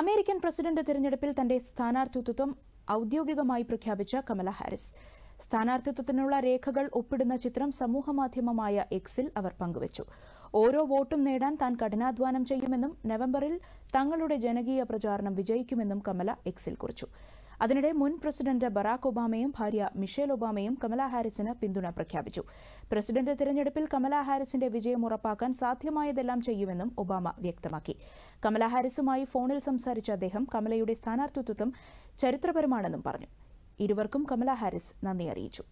American president തിരഞ്ഞെടുപ്പിൽ തന്റെ സ്ഥാനാർത്ഥിത്വം ഔദ്യോഗികമായി പ്രഖ്യാപിച്ച കമല ഹാരിസ് സ്ഥാനാർത്ഥിത്വത്തിനുള്ള രേഖകൾ ഒപ്പിടുന്ന ചിത്രം സമൂഹമാധ്യമമായ എക്സിൽ അവർ പങ്കുവച്ചു ഓരോ വോട്ടും നേടാൻ താൻ കഠിനാധ്വാനം ചെയ്യുമെന്നും നവംബറിൽ തങ്ങളുടെ ജനകീയ പ്രചാരണം വിജയിക്കുമെന്നും കമല എക്സിൽ കുറിച്ചു അതിനിടെ മുൻ പ്രസിഡന്റ് ബറാക് ഒബാമയും ഭാര്യ മിഷേൽ ഒബാമയും കമലാ ഹാരിസിന് പിന്തുണ പ്രഖ്യാപിച്ചു പ്രസിഡന്റ് തിരഞ്ഞെടുപ്പിൽ കമലാ ഹാരിസിന്റെ വിജയം ഉറപ്പാക്കാൻ സാധ്യമായതെല്ലാം ചെയ്യുമെന്നും ഒബാമ വ്യക്തമാക്കി കമലാ ഹാരിസുമായി ഫോണിൽ സംസാരിച്ച അദ്ദേഹം കമലയുടെ സ്ഥാനാർത്ഥിത്വം ചരിത്രപരമാണെന്നും പറഞ്ഞു ഇരുവർക്കും കമലാ ഹാരിസ് നന്ദി അറിയിച്ചു